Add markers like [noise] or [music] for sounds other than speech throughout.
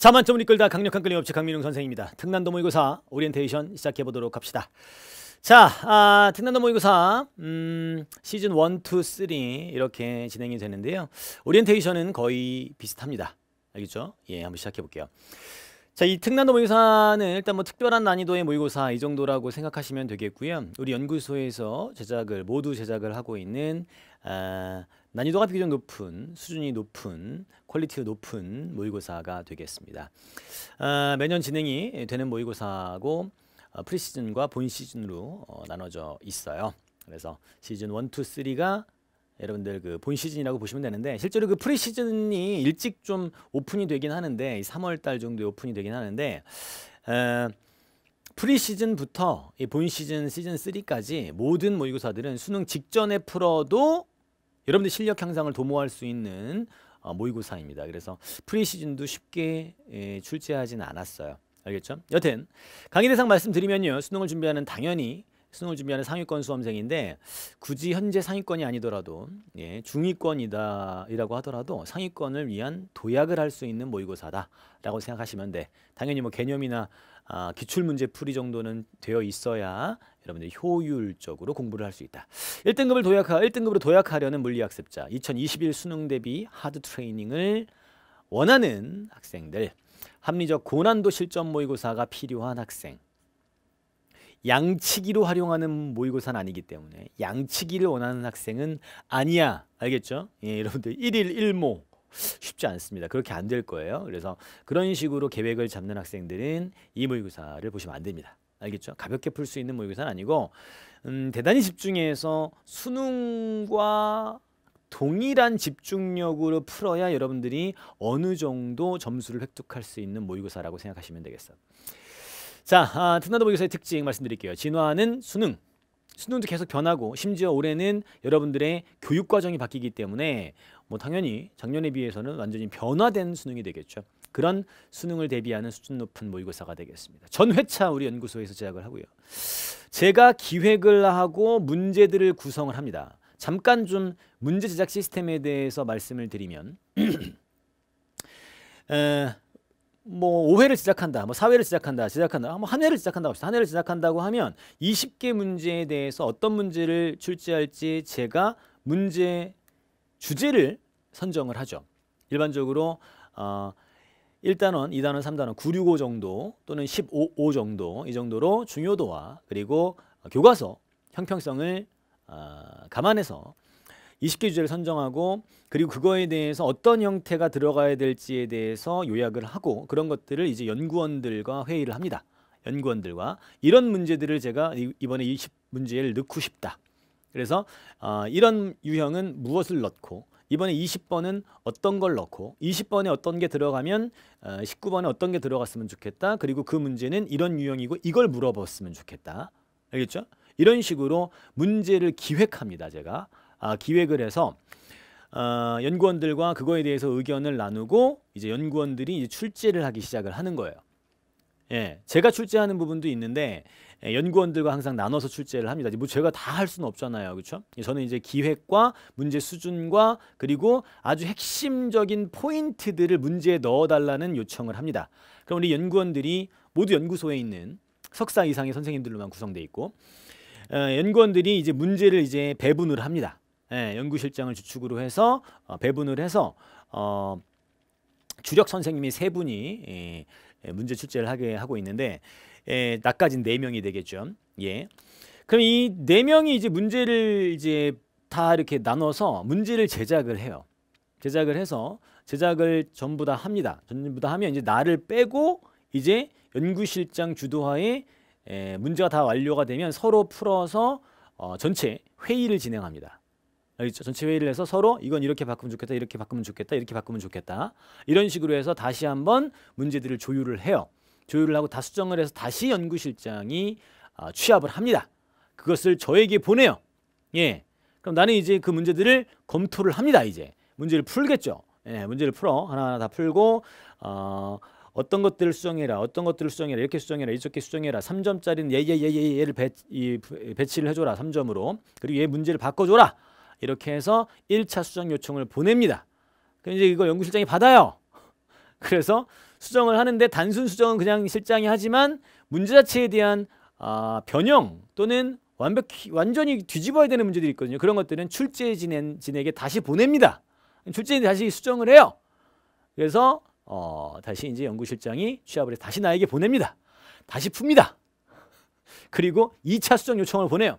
4만점을 이끌다 강력한 끌림업체 강민웅 선생입니다. 특난도 모의고사 오리엔테이션 시작해보도록 합시다. 자, 아, 특난도 모의고사 음, 시즌 1, 2, 3 이렇게 진행이 되는데요. 오리엔테이션은 거의 비슷합니다. 알겠죠? 예, 한번 시작해볼게요. 자, 이 특난도 모의고사는 일단 뭐 특별한 난이도의 모의고사 이 정도라고 생각하시면 되겠고요. 우리 연구소에서 제작을 모두 제작을 하고 있는 아, 난이도가 비교적 높은 수준이 높은 퀄리티가 높은 모의고사가 되겠습니다. 아, 매년 진행이 되는 모의고사고 어, 프리시즌과 본 시즌으로 어, 나눠져 있어요. 그래서 시즌 1, 2, 3가 여러분들 그본 시즌이라고 보시면 되는데 실제로 그 프리시즌이 일찍 좀 오픈이 되긴 하는데 3월 달 정도에 오픈이 되긴 하는데 에, 프리시즌부터 본 시즌 시즌 3까지 모든 모의고사들은 수능 직전에 풀어도 여러분들 실력 향상을 도모할 수 있는 어, 모의고사입니다. 그래서 프리시즌도 쉽게 예, 출제하진 않았어요. 알겠죠? 여튼 강의 대상 말씀드리면요. 수능을 준비하는 당연히 수능을 준비하는 상위권 수험생인데 굳이 현재 상위권이 아니더라도 예, 중위권이다이라고 하더라도 상위권을 위한 도약을 할 수 있는 모의고사다라고 생각하시면 돼. 당연히 뭐 개념이나 아, 기출문제 풀이 정도는 되어 있어야 여러분들이 효율적으로 공부를 할 수 있다. 1등급을 도약하 1등급으로 도약하려는 물리학습자 2021 수능 대비 하드 트레이닝을 원하는 학생들 합리적 고난도 실전 모의고사가 필요한 학생 양치기로 활용하는 모의고사는 아니기 때문에 양치기를 원하는 학생은 아니야 알겠죠? 예, 여러분들 1일 1모 쉽지 않습니다. 그렇게 안 될 거예요. 그래서 그런 식으로 계획을 잡는 학생들은 이 모의고사를 보시면 안 됩니다. 알겠죠? 가볍게 풀 수 있는 모의고사는 아니고 음, 대단히 집중해서 수능과 동일한 집중력으로 풀어야 여러분들이 어느 정도 점수를 획득할 수 있는 모의고사라고 생각하시면 되겠어. 자, 아, 특나도 모의고사의 특징 말씀드릴게요. 진화는 수능. 수능도 계속 변하고 심지어 올해는 여러분들의 교육 과정이 바뀌기 때문에 뭐 당연히 작년에 비해서는 완전히 변화된 수능이 되겠죠. 그런 수능을 대비하는 수준 높은 모의고사가 되겠습니다. 전회차 우리 연구소에서 제작을 하고요. 제가 기획을 하고 문제들을 구성을 합니다. 잠깐 좀 문제 제작 시스템에 대해서 말씀을 드리면 [clears throat] 에, 뭐 5회를 뭐 제작한다, 아, 뭐 4회를 제작한다, 제작한다, 뭐 한 회를 제작한다고 한 회를 제작한다고 하면 20개 문제에 대해서 어떤 문제를 출제할지 제가 문제 주제를 선정을 하죠. 일반적으로 어, 1단원, 2단원, 3단원 965 정도 또는 155 정도 이 정도로 중요도와 그리고 교과서 형평성을 아, 감안해서 20개 주제를 선정하고 그리고 그거에 대해서 어떤 형태가 들어가야 될지에 대해서 요약을 하고 그런 것들을 이제 연구원들과 회의를 합니다. 연구원들과 이런 문제들을 제가 이번에 2 0 문제를 넣고 싶다. 그래서 어, 이런 유형은 무엇을 넣고 이번에 20번은 어떤 걸 넣고 20번에 어떤 게 들어가면 19번에 어, 어떤 게 들어갔으면 좋겠다. 그리고 그 문제는 이런 유형이고 이걸 물어봤으면 좋겠다. 알겠죠? 이런 식으로 문제를 기획합니다. 제가 아, 기획을 해서 어, 연구원들과 그거에 대해서 의견을 나누고 이제 연구원들이 이제 출제를 하기 시작을 하는 거예요. 예, 제가 출제하는 부분도 있는데 예, 연구원들과 항상 나눠서 출제를 합니다. 뭐 제가 다 할 수는 없잖아요, 그렇죠? 저는 이제 기획과 문제 수준과 그리고 아주 핵심적인 포인트들을 문제에 넣어달라는 요청을 합니다. 그럼 우리 연구원들이 모두 연구소에 있는 석사 이상의 선생님들로만 구성돼 있고 어, 연구원들이 이제 문제를 이제 배분을 합니다. 예, 연구실장을 주축으로 해서 어, 배분을 해서 어, 주력 선생님이 세 분이 예, 문제 출제를 하게 하고 있는데 에, 나까지 4명이 되겠죠. 예. 그럼 이 4명이 이제 문제를 이제 다 이렇게 나눠서 문제를 제작을 해요. 제작을 해서 제작을 전부 다 합니다. 전부 다 하면 이제 나를 빼고 이제 연구실장 주도하에 에, 예, 문제가 다 완료가 되면 서로 풀어서 어, 전체 회의를 진행합니다. 전체 회의를 해서 서로 이건 이렇게 바꾸면 좋겠다, 이렇게 바꾸면 좋겠다, 이렇게 바꾸면 좋겠다 이런 식으로 해서 다시 한번 문제들을 조율을 해요. 조율을 하고 다 수정을 해서 다시 연구실장이 아, 취합을 합니다. 그것을 저에게 보내요. 예. 그럼 나는 이제 그 문제들을 검토를 합니다. 이제 문제를 풀겠죠. 예, 문제를 풀어 하나하나 다 풀고 어, 어떤 것들을 수정해라, 어떤 것들을 수정해라, 이렇게 수정해라, 이렇게 수정해라. 3점짜리는 얘얘얘얘 얘를 배, 치를 해줘라. 3점으로 그리고 얘 문제를 바꿔줘라. 이렇게 해서 1차 수정 요청을 보냅니다. 그럼 이제 이걸 연구실장이 받아요. [laughs] 그래서 수정을 하는데 단순 수정은 그냥 실장이 하지만 문제 자체에 대한 아, 변형 또는 완벽히 완전히 뒤집어야 되는 문제들이 있거든요. 그런 것들은 출제진에게 다시 보냅니다. 출제진이 다시 수정을 해요. 그래서 어, 다시 이제 연구실장이 취합을 해서 다시 나에게 보냅니다. 다시 풉니다. 그리고 2차 수정 요청을 보내요.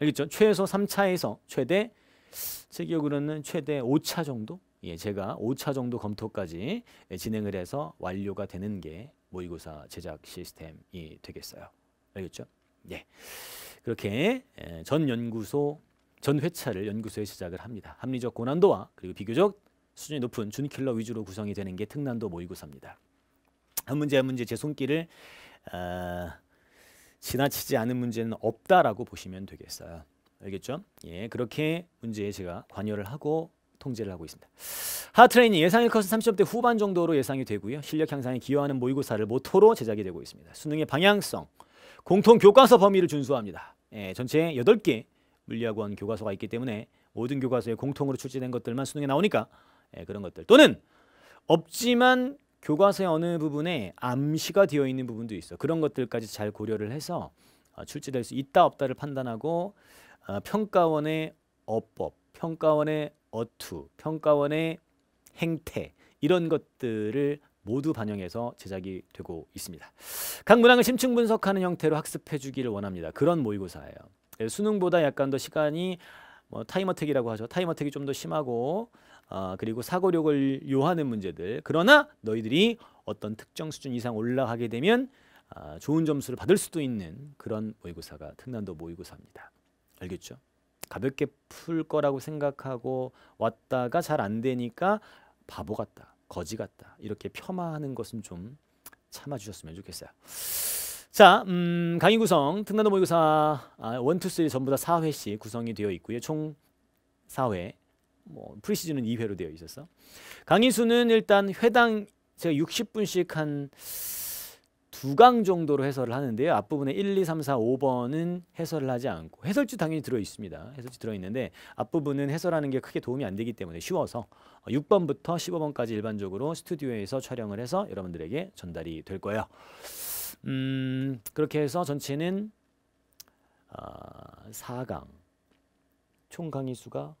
알겠죠? 최소 3차에서 최대 제 기억으로는 최대 5차 정도 예, 제가 5차 정도 검토까지 예, 진행을 해서 완료가 되는 게 모의고사 제작 시스템이 되겠어요. 알겠죠? 예. 그렇게 예, 전 연구소 전 회차를 연구소에 제작을 합니다. 합리적 고난도와 그리고 비교적 수준이 높은 준킬러 위주로 구성이 되는 게 특난도 모의고사입니다. 한 문제 한 문제 제 손길을 어, 지나치지 않은 문제는 없다라고 보시면 되겠어요. 알겠죠? 예, 그렇게 문제에 제가 관여를 하고 통제를 하고 있습니다. 하트레인이 예상의 컷은 30점대 후반 정도로 예상이 되고요. 실력 향상에 기여하는 모의고사를 모토로 제작이 되고 있습니다. 수능의 방향성, 공통 교과서 범위를 준수합니다. 예, 전체 8개 물리학원 교과서가 있기 때문에 모든 교과서에 공통으로 출제된 것들만 수능에 나오니까 예, 그런 것들 또는 없지만 교과서의 어느 부분에 암시가 되어 있는 부분도 있어. 그런 것들까지 잘 고려를 해서 어, 출제될 수 있다 없다를 판단하고 어, 평가원의 어법, 평가원의 어투, 평가원의 행태 이런 것들을 모두 반영해서 제작이 되고 있습니다. 각 문항을 심층 분석하는 형태로 학습해 주기를 원합니다. 그런 모의고사예요. 예, 수능보다 약간 더 시간이 뭐 타임어택이라고 하죠. 타임어택이 좀 더 심하고 아, 그리고 사고력을 요하는 문제들. 그러나 너희들이 어떤 특정 수준 이상 올라가게 되면 아, 좋은 점수를 받을 수도 있는 그런 모의고사가 특난도 모의고사입니다. 알겠죠? 가볍게 풀 거라고 생각하고 왔다가 잘 안 되니까 바보 같다, 거지 같다 이렇게 폄하하는 것은 좀 참아주셨으면 좋겠어요. 자, 음, 강의 구성 등간도 모의고사 아, 1, 2, 3 전부 다 4회씩 구성이 되어 있고요. 총 4회. 뭐 프리시즌은 2회로 되어 있어서 강의 수는 일단 회당 제가 60분씩 한 두강 정도로 해설을 하는데요. 앞부분에 1, 2, 3, 4, 5번은 해설을 하지 않고 해설지 당연히 들어 있습니다. 해설지 들어 있는데 앞부분은 해설하는 게 크게 도움이 안 되기 때문에 쉬워서 6번부터 15번까지 일반적으로 스튜디오에서 촬영을 해서 여러분들에게 전달이 될 거예요. 음, 그렇게 해서 전체는 아, 4강 총 강의 수가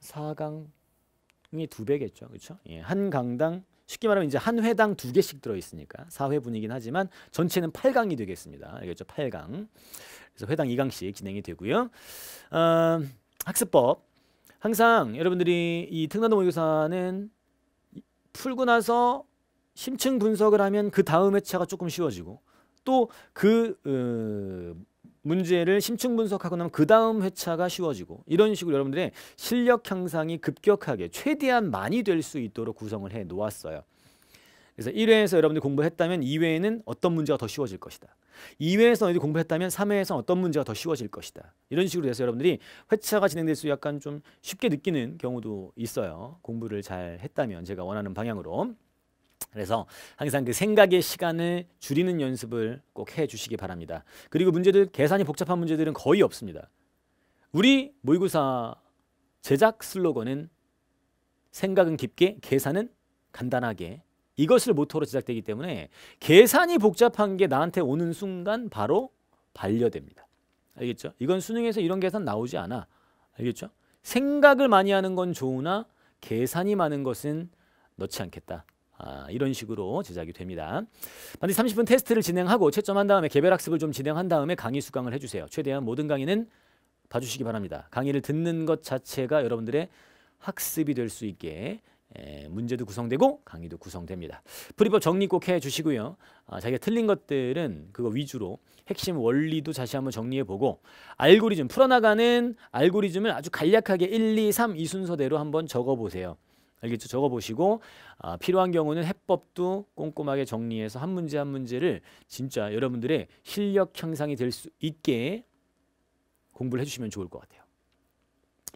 4강이 두 배겠죠. 그렇죠? 예, 한 강당 쉽게 말하면 이제 한 회당 두 개씩 들어있으니까 4회분이긴 하지만 전체는 8강이 되겠습니다. 알겠죠? 8강. 그래서 회당 2강씩 진행이 되고요. 어, 학습법. 항상 여러분들이 이 특난도 모의고사는 풀고 나서 심층 분석을 하면 그 다음 회차가 조금 쉬워지고 또그 어, 문제를 심층 분석하고 나면 그 다음 회차가 쉬워지고 이런 식으로 여러분들의 실력 향상이 급격하게 최대한 많이 될 수 있도록 구성을 해 놓았어요. 그래서 1회에서 여러분들이 공부했다면 2회에는 어떤 문제가 더 쉬워질 것이다. 2회에서 너희 공부했다면 3회에서 어떤 문제가 더 쉬워질 것이다. 이런 식으로 해서 여러분들이 회차가 진행될수록 약간 좀 쉽게 느끼는 경우도 있어요. 공부를 잘 했다면 제가 원하는 방향으로. 그래서 항상 그 생각의 시간을 줄이는 연습을 꼭 해주시기 바랍니다. 그리고 문제들 계산이 복잡한 문제들은 거의 없습니다. 우리 모의고사 제작 슬로건은 생각은 깊게 계산은 간단하게 이것을 모토로 제작되기 때문에 계산이 복잡한 게 나한테 오는 순간 바로 반려됩니다. 알겠죠? 이건 수능에서 이런 계산 나오지 않아. 알겠죠? 생각을 많이 하는 건 좋으나 계산이 많은 것은 넣지 않겠다. 아, 이런 식으로 제작이 됩니다. 반드시 30분 테스트를 진행하고 채점한 다음에 개별 학습을 좀 진행한 다음에 강의 수강을 해주세요. 최대한 모든 강의는 봐주시기 바랍니다. 강의를 듣는 것 자체가 여러분들의 학습이 될 수 있게 에, 예, 문제도 구성되고 강의도 구성됩니다. 프리법 정리 꼭 해주시고요. 아, 자기가 틀린 것들은 그거 위주로 핵심 원리도 다시 한번 정리해보고 알고리즘 풀어나가는 알고리즘을 아주 간략하게 1, 2, 3 이 순서대로 한번 적어보세요. 알겠죠? 적어보시고 아, 필요한 경우는 해법도 꼼꼼하게 정리해서 한 문제 한 문제를 진짜 여러분들의 실력 향상이 될 수 있게 공부를 해주시면 좋을 것 같아요.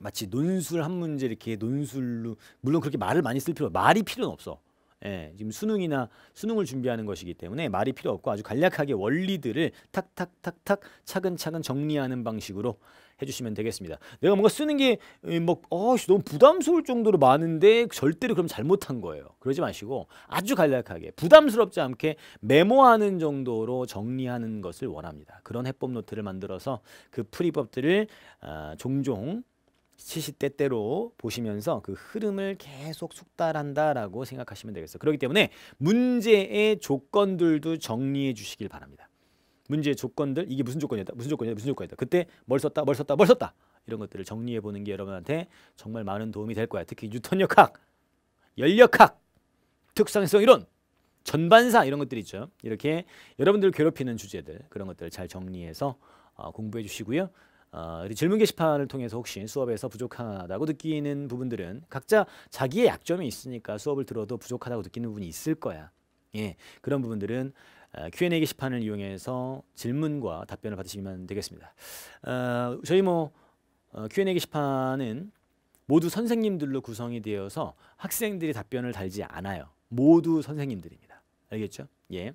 마치 논술 한 문제 이렇게 논술로 물론 그렇게 말을 많이 쓸 필요 말이 필요는 없어. 예, 지금 수능이나 수능을 준비하는 것이기 때문에 말이 필요 없고 아주 간략하게 원리들을 탁탁탁탁 차근차근 정리하는 방식으로 해주시면 되겠습니다. 내가 뭔가 쓰는 게막 예, 뭐, 어, 너무 부담스러울 정도로 많은데 절대로 그럼 잘못한 거예요. 그러지 마시고 아주 간략하게 부담스럽지 않게 메모하는 정도로 정리하는 것을 원합니다. 그런 해법 노트를 만들어서 그 풀이법들을 아, 종종 시시때때로 보시면서 그 흐름을 계속 숙달한다라고 생각하시면 되겠어요. 그렇기 때문에 문제의 조건들도 정리해 주시길 바랍니다. 문제의 조건들 이게 무슨 조건이었다 무슨 조건이었다 무슨 조건이었다 그때 뭘 썼다 뭘 썼다 뭘 썼다 이런 것들을 정리해 보는 게 여러분한테 정말 많은 도움이 될 거야. 특히 뉴턴 역학, 연력학 특성성 이론, 전반사 이런 것들 있죠. 이렇게 여러분들 을 괴롭히는 주제들 그런 것들을 잘 정리해서 어, 공부해 주시고요. 어, 우리 질문 게시판을 통해서 혹시 수업에서 부족하다고 느끼는 부분들은 각자 자기의 약점이 있으니까 수업을 들어도 부족하다고 느끼는 부분이 있을 거야. 예, 그런 부분들은 어, Q&A 게시판을 이용해서 질문과 답변을 받으시면 되겠습니다. 어, 저희 뭐 어, Q&A 게시판은 모두 선생님들로 구성이 되어서 학생들이 답변을 달지 않아요. 모두 선생님들입니다. 알겠죠? 예,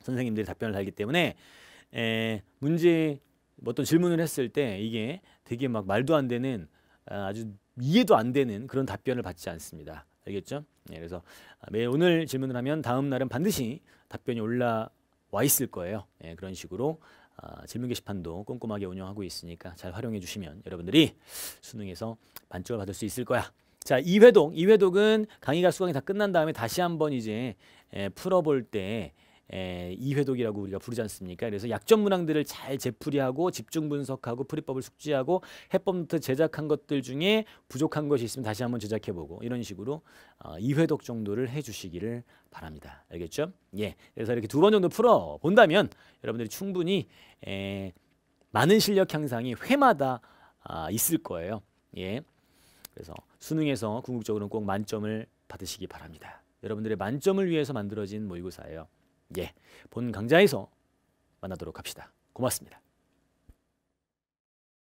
선생님들이 답변을 달기 때문에 에, 문제 뭐 어떤 질문을 했을 때 이게 되게 막 말도 안 되는 아, 아주 이해도 안 되는 그런 답변을 받지 않습니다. 알겠죠? 네, 그래서 아, 매일 오늘 질문을 하면 다음 날은 반드시 답변이 올라와 있을 거예요. 네, 그런 식으로 아, 질문 게시판도 꼼꼼하게 운영하고 있으니까 잘 활용해 주시면 여러분들이 수능에서 반점을 받을 수 있을 거야. 자, 이회독이회독은 강의가 수강이 다 끝난 다음에 다시 한번 이제 에, 예, 풀어볼 때 에, 이회독이라고 우리가 부르지 않습니까? 그래서 약점 문항들을 잘 재풀이하고 집중 분석하고 풀이법을 숙지하고 해법 노트 제작한 것들 중에 부족한 것이 있으면 다시 한번 제작해보고 이런 식으로 어, 이회독 정도를 해주시기를 바랍니다. 알겠죠? 예, 그래서 이렇게 두 번 정도 풀어 본다면 여러분들이 충분히 에, 많은 실력 향상이 회마다 아, 있을 거예요. 예, 그래서 수능에서 궁극적으로는 꼭 만점을 받으시기 바랍니다. 여러분들의 만점을 위해서 만들어진 모의고사예요. 예, 본 강좌에서 만나도록 합시다. 고맙습니다.